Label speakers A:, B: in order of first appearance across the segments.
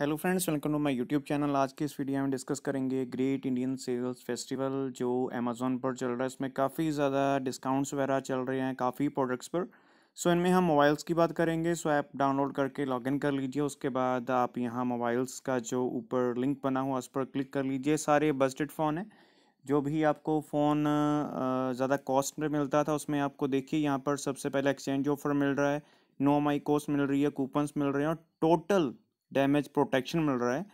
A: hello friends welcome to my YouTube channel आज के इस वीडियो में डिस्कस करेंगे ग्रेट इंडियन सेल्स फेस्टिवल जो अमेज़ोन पर चल रहा है इसमें काफ़ी ज़्यादा डिस्काउंट्स वगैरह चल रहे हैं काफ़ी प्रोडक्ट्स पर सो so, इनमें हम मोबाइल्स की बात करेंगे सो ऐप डाउनलोड करके लॉगिन कर लीजिए उसके बाद आप यहाँ मोबाइल्स का जो ऊपर लिंक बना हुआ उस पर क्लिक कर लीजिए सारे बजटेड फ़ोन हैं जो भी आपको फ़ोन ज़्यादा कॉस्ट में मिलता था उसमें आपको देखिए यहाँ पर सबसे पहले एक्सचेंज ऑफर मिल रहा है नो माई कोस्ट मिल रही है कूपन्स मिल रहे हैं और टोटल डैमेज प्रोटेक्शन मिल रहा है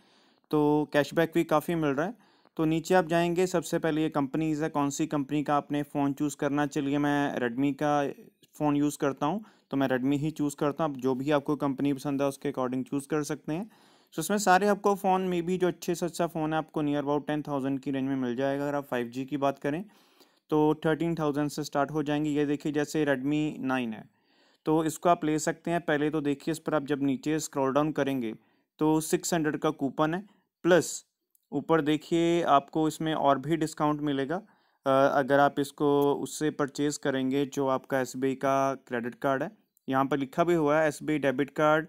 A: तो कैशबैक भी काफ़ी मिल रहा है तो नीचे आप जाएंगे सबसे पहले ये कंपनीज़ है कौन सी कंपनी का आपने फ़ोन चूज़ करना चलिए मैं रेडमी का फ़ोन यूज़ करता हूँ तो मैं रेडमी ही चूज़ करता हूँ आप जो भी आपको कंपनी पसंद है उसके अकॉर्डिंग चूज़ कर सकते हैं तो इसमें सारे आपको फ़ोन में भी जो अच्छे से अच्छा फ़ोन है आपको नियर अबाउट टेन थाउजेंड की रेंज में मिल जाएगा अगर आप फाइव जी की बात करें तो थर्टीन थाउजेंड से स्टार्ट हो जाएंगे ये देखिए जैसे रेडमी नाइन है तो इसको आप ले सकते हैं पहले तो देखिए इस पर आप जब नीचे स्क्रॉल डाउन करेंगे तो सिक्स हंड्रेड का कूपन है प्लस ऊपर देखिए आपको इसमें और भी डिस्काउंट मिलेगा अगर आप इसको उससे परचेज़ करेंगे जो आपका एस का क्रेडिट कार्ड है यहाँ पर लिखा भी हुआ है एस debit card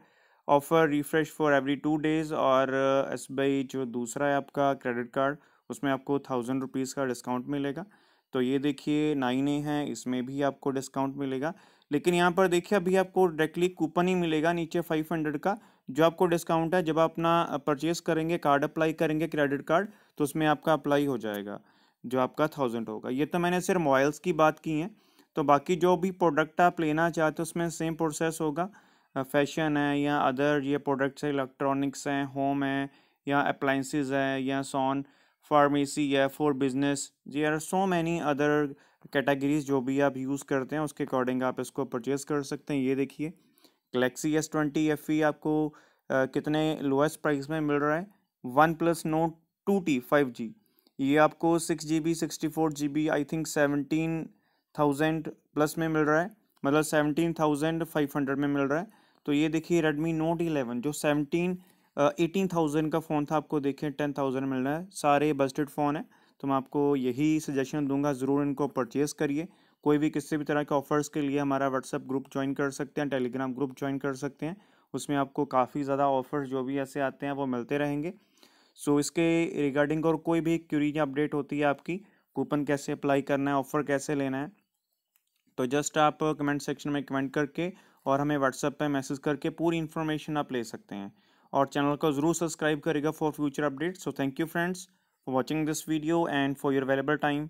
A: offer refresh for every two days और एस जो दूसरा है आपका क्रेडिट कार्ड उसमें आपको थाउजेंड रुपीज़ का डिस्काउंट मिलेगा तो ये देखिए नाइन ए है इसमें भी आपको डिस्काउंट मिलेगा लेकिन यहाँ पर देखिए अभी आपको डायरेक्टली कूपन ही मिलेगा नीचे फाइव हंड्रेड का जो आपको डिस्काउंट है जब आप अपना परचेज करेंगे कार्ड अप्लाई करेंगे क्रेडिट कार्ड तो उसमें आपका अप्लाई हो जाएगा जो आपका थाउजेंड होगा ये तो मैंने सिर्फ मोबाइल्स की बात की है तो बाकी जो भी प्रोडक्ट आप लेना चाहते हो उसमें सेम प्रोसेस होगा फैशन है या अदर ये प्रोडक्ट्स हैं इलेक्ट्रॉनिक्स हैं होम है या अप्लाइंसिस है या सॉन फार्मेसी या फॉर बिजनेस जी are so many other categories जो भी आप यूज़ करते हैं उसके अकॉर्डिंग आप इसको परचेज़ कर सकते हैं ये देखिए Galaxy S twenty F E आपको आ, कितने लोएस्ट प्राइस में मिल रहा है OnePlus Nord two T five G ये आपको six G B sixty four G B I think seventeen thousand plus में मिल रहा है मतलब सेवनटीन थाउजेंड फाइव हंड्रेड में मिल रहा है तो ये देखिए रेडमी नोट इलेवन जो सेवनटीन एटीन थाउजेंड का फ़ोन था आपको देखें टेन थाउजेंड मिल रहा है सारे बजटेड फ़ोन है तो मैं आपको यही सजेशन दूंगा ज़रूर इनको परचेज़ करिए कोई भी किसी भी तरह के ऑफ़र्स के लिए हमारा व्हाट्सअप ग्रुप ज्वाइन कर सकते हैं टेलीग्राम ग्रुप ज्वाइन कर सकते हैं उसमें आपको काफ़ी ज़्यादा ऑफ़र्स जो भी ऐसे आते हैं वो मिलते रहेंगे सो so, इसके रिगार्डिंग और कोई भी क्यूरी या अपडेट होती है आपकी कूपन कैसे अप्लाई करना है ऑफ़र कैसे लेना है तो जस्ट आप कमेंट सेक्शन में कमेंट करके और हमें व्हाट्सएप पे मैसेज करके पूरी इन्फॉर्मेशन आप ले सकते हैं और चैनल को ज़रूर सब्सक्राइब करेगा for future updates so thank you friends for watching this video and for your available time